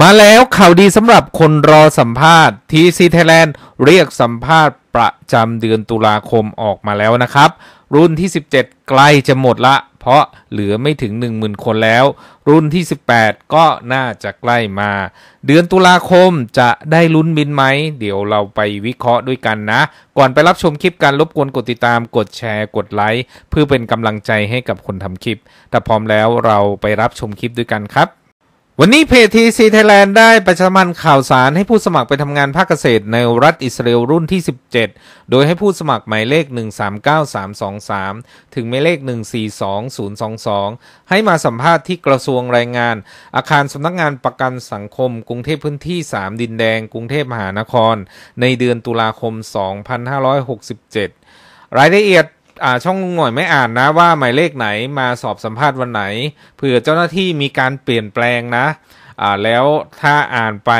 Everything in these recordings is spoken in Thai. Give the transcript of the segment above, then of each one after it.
มาแล้วข่าวดีสำหรับคนรอสัมภาษณ์ทีซีไทยแลนด์เรียกสัมภาษณ์ประจำเดือนตุลาคมออกมาแล้วนะครับ รุ่นที่ 17 ใกล้จะหมดละ เพราะเหลือไม่ถึง 10,000 คนแล้ว รุ่นที่ 18 ก็น่าจะใกล้มา เดือนตุลาคมจะได้ลุ้นบินไหม เดี๋ยวเราไปวิเคราะห์ด้วยกันนะ ก่อนไปรับชมคลิปการรบกวนกดติดตามกดแชร์กดไลค์ เพื่อเป็นกำลังใจให้กับคนทำคลิปถ้าพร้อมแล้วเราไปรับชมคลิปด้วยกันครับวันนี้เพจทีซีไทยแลนด์ได้ประชาสัมพันธ์ข่าวสารให้ผู้สมัครไปทำงานภาคเกษตรในรัฐอิสราเอลรุ่นที่ 17 โดยให้ผู้สมัครหมายเลข 139323 ถึงหมายเลข 142022 ให้มาสัมภาษณ์ที่กระทรวงแรงงาน อาคารสำนักงานประกันสังคมกรุงเทพพื้นที่ 3 ดินแดงกรุงเทพมหานคร ในเดือนตุลาคม 2567 รายละเอียดาช่องหน่วยไม่อ่านนะว่าหมายเลขไหนมาสอบสัมภาษณ์วันไหน เผื่อเจ้าหน้าที่มีการเปลี่ยนแปลงนะอ่าแล้วถ้าอ่านไป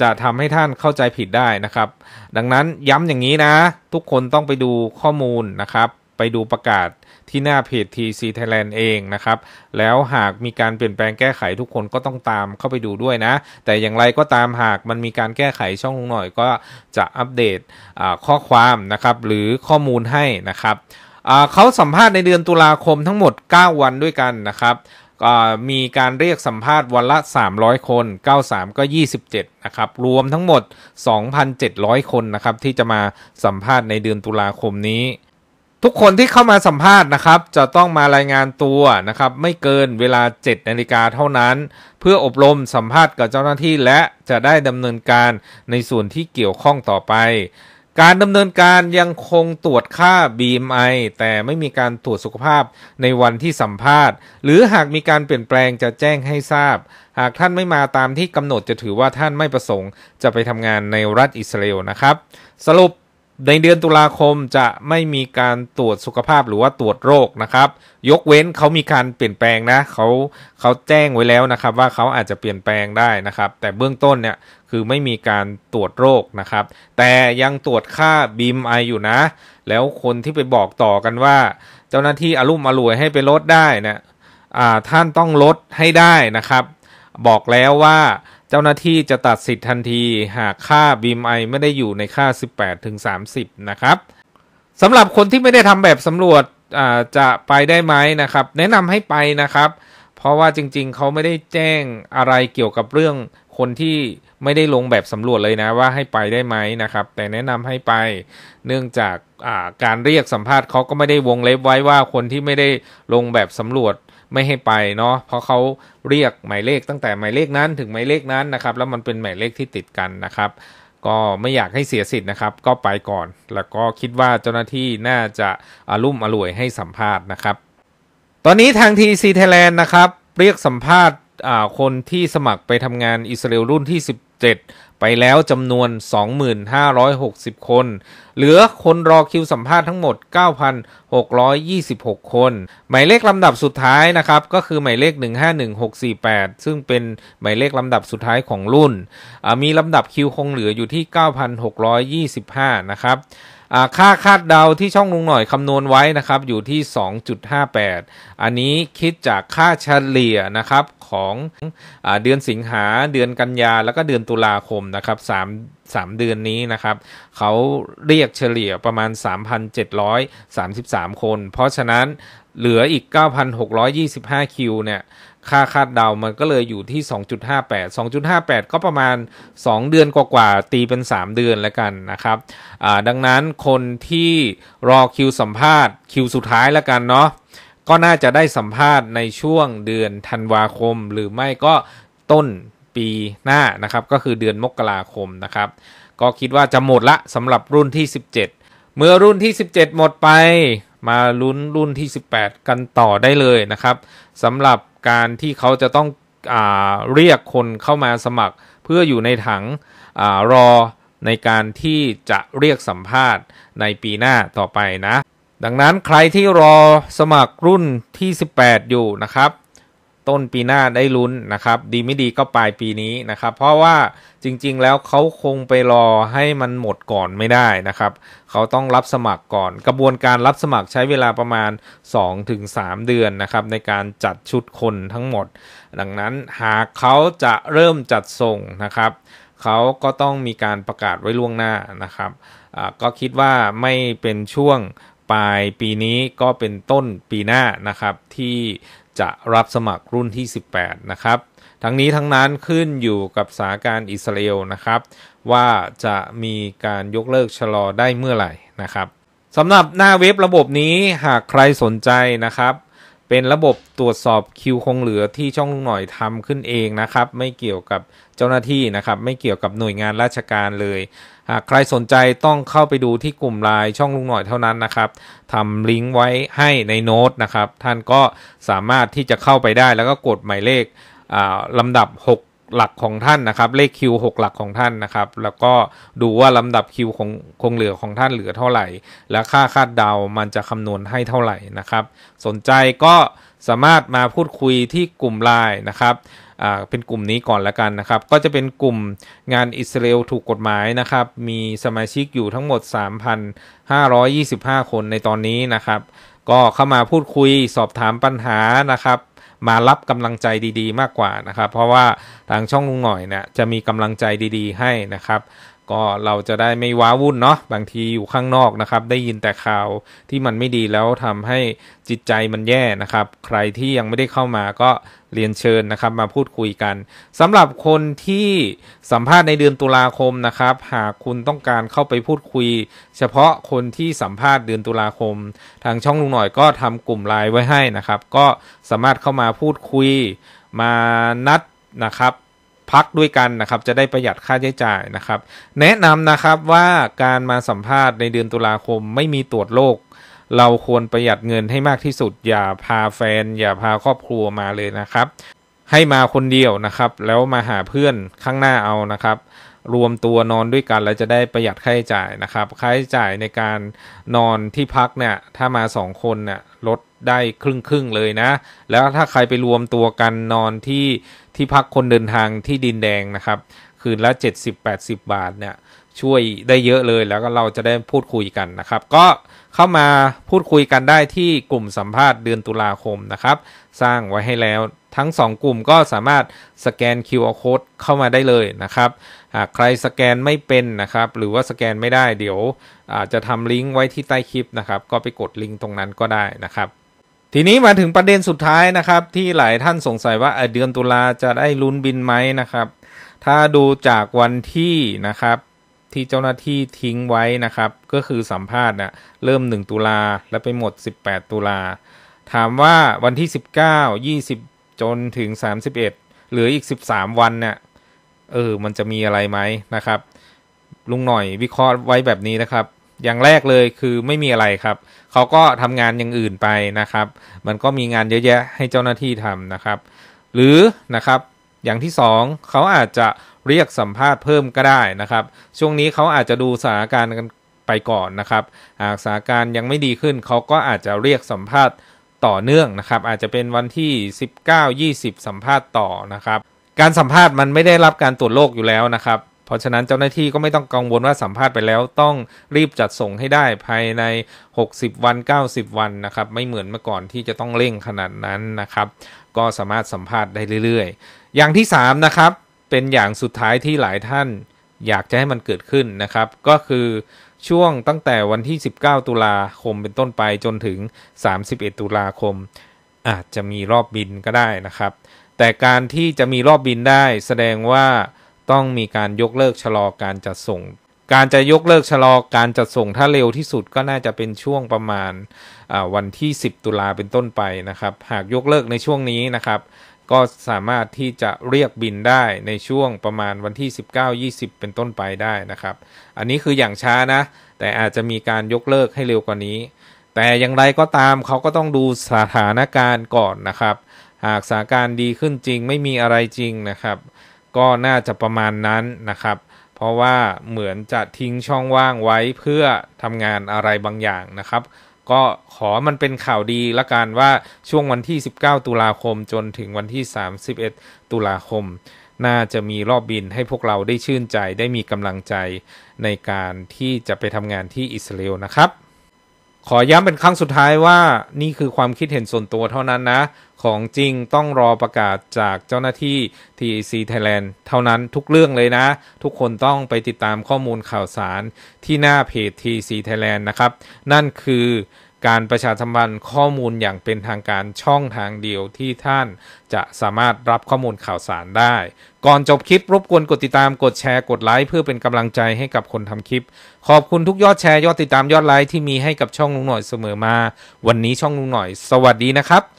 จะทำให้ท่านเข้าใจผิดได้นะครับ ดังนั้นย้ำอย่างนี้นะทุกคนต้องไปดูข้อมูลนะครับไปดูประกาศที่หน้าเพจ TC Thailand เองนะครับ แล้วหากมีการเปลี่ยนแปลงแก้ไขทุกคนก็ต้องตามเข้าไปดูด้วยนะ แต่อย่างไรก็ตามหากมันมีการแก้ไขช่องงหน่อยก็จะอัปเดตข้อความนะครับ หรือข้อมูลให้นะครับ เขาสัมภาษณ์ในเดือนตุลาคมทั้งหมด 9 วันด้วยกันนะครับ มีการเรียกสัมภาษณ์วันละ 300 คน 93 ก็ 27 นะครับรวมทั้งหมด 2,700 คนนะครับ ที่จะมาสัมภาษณ์ในเดือนตุลาคมนี้ทุกคนที่เข้ามาสัมภาษณ์นะครับจะต้องมารายงานตัวนะครับไม่เกินเวลา7นาฬิกาเท่านั้น เพื่ออบรมสัมภาษณ์กับเจ้าหน้าที่และจะได้ดำเนินการในส่วนที่เกี่ยวข้องต่อไปการดำเนินการยังคงตรวจค่า BMI แต่ไม่มีการตรวจสุขภาพในวันที่สัมภาษณ์ หรือหากมีการเปลี่ยนแปลงจะแจ้งให้ทราบ หากท่านไม่มาตามที่กำหนดจะถือว่าท่านไม่ประสงค์ จะไปทำงานในรัฐอิสราเอลนะครับ สรุปในเดือนตุลาคมจะไม่มีการตรวจสุขภาพหรือว่าตรวจโรคนะครับ ยกเว้นเขามีการเปลี่ยนแปลงนะเขาเขาแจ้งไว้แล้วนะครับ ว่าเขาอาจจะเปลี่ยนแปลงได้นะครับ แต่เบื้องต้นเนี่ยคือไม่มีการตรวจโรคนะครับ แต่ยังตรวจค่าบีมไออยู่นะ แล้วคนที่ไปบอกต่อกันว่า เจ้าหน้าที่อารุ่มอรวยให้ไปลดได้นะ่ท่านต้องลดให้ได้นะครับ บอกแล้วว่าเจ้าหน้าที่จะตัดสิทธิ์ทันทีหากค่า BMI ไม่ได้อยู่ในค่า 18-30 นะครับสำหรับคนที่ไม่ได้ทำแบบสำรวจจะไปได้ไหมนะครับ แนะนำให้ไปนะครับ เพราะว่าจริงๆเขาไม่ได้แจ้งอะไรเกี่ยวกับเรื่องคนที่ไม่ได้ลงแบบสำรวจเลยนะว่าให้ไปได้ไหมนะครับ แต่แนะนำให้ไปเนื่องจากาการเรียกสัมภาษณ์เขาก็ไม่ได้วงเล็บไว้ว่าคนที่ไม่ได้ลงแบบสำรวจไม่ให้ไปเนาะเพราะเขาเรียกหมายเลขตั้งแต่หมายเลขนั้นถึงหมายเลขนั้นนะครับ แล้วมันเป็นหมายเลขที่ติดกันนะครับ ก็ไม่อยากให้เสียสิทธิ์นะครับก็ไปก่อนแล้วก็คิดว่าเจ้าหน้าที่น่าจะอารุ่มอร่วยให้สัมภาษณ์นะครับ ตอนนี้ทางทีซีไทยแลนด์นะครับเรียกสัมภาษณ์คนที่สมัครไปทำงานอิสราเอลรุ่นที่7ไปแล้วจำนวน 2,560 คน เหลือคนรอคิวสัมภาษณ์ทั้งหมด 9,626 คน หมายเลขลำดับสุดท้ายนะครับ ก็คือหมายเลข 151648 ซึ่งเป็นหมายเลขลำดับสุดท้ายของรุ่น มีลำดับคิวคงเหลืออยู่ที่ 9,625 นะครับค่าคาดเดาที่ช่องลุงหน่อยคำนวณไว้นะครับอยู่ที่ 2.58 อันนี้คิดจากค่าเฉลี่ยนะครับ ของอเดือนสิงหา เดือนกันยาแล้วก็เดือนตุลาคมนะครับ 3 3 เดือนนี้นะครับเขาเรียกเฉลี่ยประมาณ 3,733 คน เพราะฉะนั้นเหลืออีก 9,625 คิวเนี่ยค่าคาดเดา มันก็เลยอยู่ที่ 2.58 2.58 ก็ประมาณ 2 เดือนกว่าๆ ตีเป็น 3 เดือนแล้วกันนะครับ ดังนั้นคนที่รอคิวสัมภาษณ์คิวสุดท้ายแล้วกันเนาะ ก็น่าจะได้สัมภาษณ์ในช่วงเดือนธันวาคมหรือไม่ก็ต้นปีหน้านะครับ ก็คือเดือนมกราคมนะครับ ก็คิดว่าจะหมดละสำหรับรุ่นที่ 17 เมื่อรุ่นที่ 17 หมดไปมาลุ้นรุ่นที่ 18 กันต่อได้เลยนะครับสำหรับการที่เขาจะต้องอเรียกคนเข้ามาสมัคร เพื่ออยู่ในถังอรอในการที่จะเรียกสัมภาษณ์ในปีหน้าต่อไปนะ ดังนั้นใครที่รอสมัครรุ่นที่ 18 อยู่นะครับต้นปีหน้าได้ลุ้นนะครับ ดีไม่ดีก็ปลายปีนี้นะครับ เพราะว่าจริงๆแล้วเขาคงไปรอให้มันหมดก่อนไม่ได้นะครับ เขาต้องรับสมัครก่อน กระบวนการรับสมัครใช้เวลาประมาณ 2-3 เดือนนะครับ ในการจัดชุดคนทั้งหมด ดังนั้นหากเขาจะเริ่มจัดส่งนะครับ เขาก็ต้องมีการประกาศไว้ล่วงหน้านะครับ ก็คิดว่าไม่เป็นช่วงปลายปีนี้ก็เป็นต้นปีหน้านะครับที่จะรับสมัครรุ่นที่ 18 นะครับ ทั้งนี้ทั้งนั้นขึ้นอยู่กับสถานการอิสราเอลนะครับ ว่าจะมีการยกเลิกชะลอได้เมื่อไหร่นะครับสำหรับหน้าเว็บระบบนี้หากใครสนใจนะครับเป็นระบบตรวจสอบคิวคงเหลือที่ช่องลุงหน่อยทำขึ้นเองนะครับไม่เกี่ยวกับเจ้าหน้าที่นะครับไม่เกี่ยวกับหน่วยงานราชการเลยหากใครสนใจต้องเข้าไปดูที่กลุ่มไลน์ช่องลุงหน่อยเท่านั้นนะครับทำลิงก์ไว้ให้ในโน้ตนะครับท่านก็สามารถที่จะเข้าไปได้แล้วก็กดหมายเลขลำดับ 6หลักของท่านนะครับเลขคิวหกหลักของท่านนะครับ แล้วก็ดูว่าลำดับคิวคงคงเหลือของท่านเหลือเท่าไหร่ และค่าคาดเดามันจะคำนวณให้เท่าไหร่นะครับ สนใจก็สามารถมาพูดคุยที่กลุ่มไลน์นะครับเป็นกลุ่มนี้ก่อนละกันนะครับก็จะเป็นกลุ่มงานอิสราเอลถูกกฎหมายนะครับมีสมาชิกอยู่ทั้งหมด 3,525 คนในตอนนี้นะครับ ก็เข้ามาพูดคุยสอบถามปัญหานะครับมารับกำลังใจดีๆมากกว่านะครับ เพราะว่าทางช่องลุงหน่อยเนี่ยจะมีกำลังใจดีๆให้นะครับก็เราจะได้ไม่ว้าวุ่นเนาะบางทีอยู่ข้างนอกนะครับ ได้ยินแต่ข่าวที่มันไม่ดีแล้วทำให้จิตใจมันแย่นะครับ ใครที่ยังไม่ได้เข้ามาก็เรียนเชิญนะครับ มาพูดคุยกัน สำหรับคนที่สัมภาษณ์ในเดือนตุลาคมนะครับ หากคุณต้องการเข้าไปพูดคุย เฉพาะคนที่สัมภาษณ์เดือนตุลาคม ทางช่องลุงหน่อยก็ทำกลุ่มไลน์ไว้ให้นะครับ ก็สามารถเข้ามาพูดคุยมานัดนะครับพักด้วยกันนะครับจะได้ประหยัดค่าใช้จ่ายนะครับ แนะนำนะครับว่าการมาสัมภาษณ์ในเดือนตุลาคมไม่มีตรวจโรคเราควรประหยัดเงินให้มากที่สุดอย่าพาแฟน อย่าพาครอบครัวมาเลยนะครับ ให้มาคนเดียวนะครับแล้วมาหาเพื่อนข้างหน้าเอานะครับรวมตัวนอนด้วยกัน แล้วจะได้ประหยัดค่าใช้จ่ายนะครับค่าใช้จ่ายในการนอนที่พักเนี่ย ถ้ามา2คนเนี่ยลดได้ครึ่งครึ่งเลยนะ แล้วถ้าใครไปรวมตัวกันนอนที่ที่พักคนเดินทางที่ดินแดงนะครับ คืนละ 70-80 บาทเนี่ยช่วยได้เยอะเลย แล้วก็เราจะได้พูดคุยกันนะครับ ก็เข้ามาพูดคุยกันได้ที่กลุ่มสัมภาษณ์เดือนตุลาคมนะครับ สร้างไว้ให้แล้วทั้ง 2กลุ่มก็สามารถสแกน QR code เข้ามาได้เลยนะครับหากใครสแกนไม่เป็นนะครับ หรือว่าสแกนไม่ได้เดี๋ยวจะทำลิงก์ไว้ที่ใต้คลิปนะครับ ก็ไปกดลิงก์ตรงนั้นก็ได้นะครับ ทีนี้มาถึงประเด็นสุดท้ายนะครับ ที่หลายท่านสงสัยว่าเดือนตุลาจะได้ลุ้นบินไหมนะครับ ถ้าดูจากวันที่นะครับที่เจ้าหน้าที่ทิ้งไว้นะครับ ก็คือสัมภาษณ์นะเริ่ม 1 ตุลาและไปหมด 18 ตุลาถามว่าวันที่ 19 20 จนถึง 31 เหลืออีก 13 วันเนะี่ยเออมันจะมีอะไรไหมนะครับ ลุงหน่อยวิเคราะห์ไว้แบบนี้นะครับ อย่างแรกเลยคือไม่มีอะไรครับเขาก็ทำงานอย่างอื่นไปนะครับ มันก็มีงานเยอะแยะให้เจ้าหน้าที่ทำนะครับ หรือนะครับอย่างที่สองเขาอาจจะเรียกสัมภาษณ์เพิ่มก็ได้นะครับ ช่วงนี้เขาอาจจะดูสถานการณ์กันไปก่อนนะครับ หากสถานการณ์ยังไม่ดีขึ้นเขาก็อาจจะเรียกสัมภาษณ์ต่อเนื่องนะครับ อาจจะเป็นวันที่ 19-20 สัมภาษณ์ต่อนะครับ การสัมภาษณ์มันไม่ได้รับการตรวจโรคอยู่แล้วนะครับ เพราะฉะนั้นเจ้าหน้าที่ก็ไม่ต้องกังวลว่าสัมภาษณ์ไปแล้วต้องรีบจัดส่งให้ได้ภายใน 60 วัน 90 วันนะครับ ไม่เหมือนเมื่อก่อนที่จะต้องเร่งขนาดนั้นนะครับ ก็สามารถสัมภาษณ์ได้เรื่อยๆ อย่างที่3นะครับเป็นอย่างสุดท้ายที่หลายท่านอยากจะให้มันเกิดขึ้นนะครับ ก็คือช่วงตั้งแต่วันที่ 19 ตุลาคมเป็นต้นไปจนถึง 31 ตุลาคมอาจจะมีรอบบินก็ได้นะครับ แต่การที่จะมีรอบบินได้แสดงว่าต้องมีการยกเลิกชะลอการจัดส่ง การจะยกเลิกชะลอการจัดส่งถ้าเร็วที่สุดก็น่าจะเป็นช่วงประมาณวันที่ 10 ตุลาเป็นต้นไปนะครับ หากยกเลิกในช่วงนี้นะครับก็สามารถที่จะเรียกบินได้ในช่วงประมาณวันที่ 19-20 เป็นต้นไปได้นะครับ อันนี้คืออย่างช้านะ แต่อาจจะมีการยกเลิกให้เร็วกว่านี้ แต่อย่างไรก็ตามเขาก็ต้องดูสถานการณ์ก่อนนะครับ หากสถานการณ์ดีขึ้นจริงไม่มีอะไรจริงนะครับ ก็น่าจะประมาณนั้นนะครับ เพราะว่าเหมือนจะทิ้งช่องว่างไว้เพื่อทำงานอะไรบางอย่างนะครับก็ขอมันเป็นข่าวดีละกันว่าช่วงวันที่ 19 ตุลาคมจนถึงวันที่ 31 ตุลาคม น่าจะมีรอบบินให้พวกเราได้ชื่นใจได้มีกำลังใจในการที่จะไปทำงานที่อิสราเอลนะครับขอย้ำเป็นครั้งสุดท้ายว่านี่คือความคิดเห็นส่วนตัวเท่านั้นนะ ของจริงต้องรอประกาศจากเจ้าหน้าที่ TEC Thailand เท่านั้นทุกเรื่องเลยนะ ทุกคนต้องไปติดตามข้อมูลข่าวสารที่หน้าเพจ TEC Thailand นะครับ นั่นคือการประชาสัมพันธ์ข้อมูลอย่างเป็นทางการช่องทางเดียวที่ท่าน จะสามารถรับข้อมูลข่าวสารได้ ก่อนจบคลิปรบกวนกดติดตามกดแชร์กดไลค์เพื่อเป็นกำลังใจให้กับคนทำคลิป ขอบคุณทุกยอดแชร์ยอดติดตามยอดไลค์ที่มีให้กับช่องลุงหน่อยเสมอมา วันนี้ช่องลุงหน่อย สวัสดีนะครับ